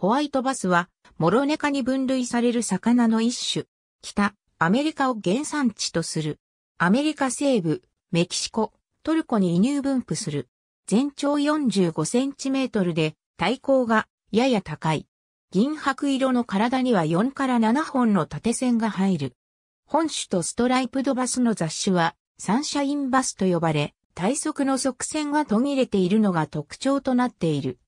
ホワイトバスは、モロネカに分類される魚の一種。北、アメリカを原産地とする。アメリカ西部、メキシコ、トルコに移入分布する。全長45センチメートルで、体高がやや高い。銀白色の体には4から7本の縦線が入る。本種とストライプドバスの雑種は、サンシャインバスと呼ばれ、体側の側線が途切れているのが特徴となっている。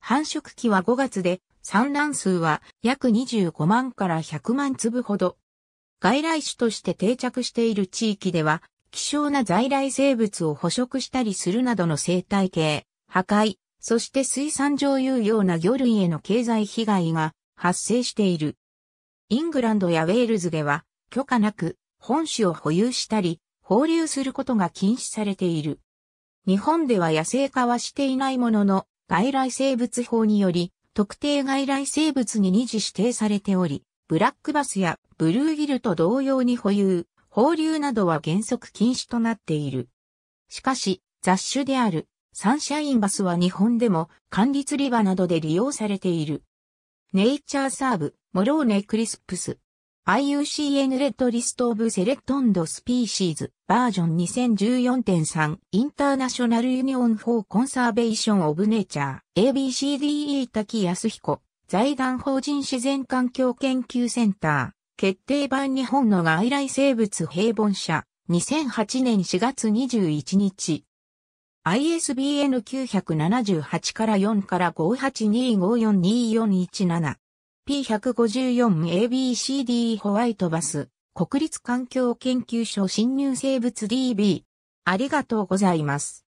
繁殖期は5月で産卵数は約25万から100万粒ほど。外来種として定着している地域では、希少な在来生物を捕食したりするなどの生態系、破壊、そして水産上有用な魚類への経済被害が発生している。イングランドやウェールズでは、許可なく本種を保有したり、放流することが禁止されている。日本では野生化はしていないものの、外来生物法により、特定外来生物に二次指定されており、ブラックバスやブルーギルと同様に保有、放流などは原則禁止となっている。しかし、雑種であるサンシャインバスは日本でも管理釣り場などで利用されている。ネイチャーサーブ、モローネクリスプス、IUCN レッドリストオブセレクトンドスピーシーズバージョン2014.3インターナショナルユニオンフォーコンサーベーションオブネイチャー ABCDE 滝康彦財団法人自然環境研究センター決定版日本の外来生物平凡社2008年4月21日 ISBN 978から4から582542417 P154ABCD ホワイトバス、国立環境研究所侵入生物 DB。ありがとうございます。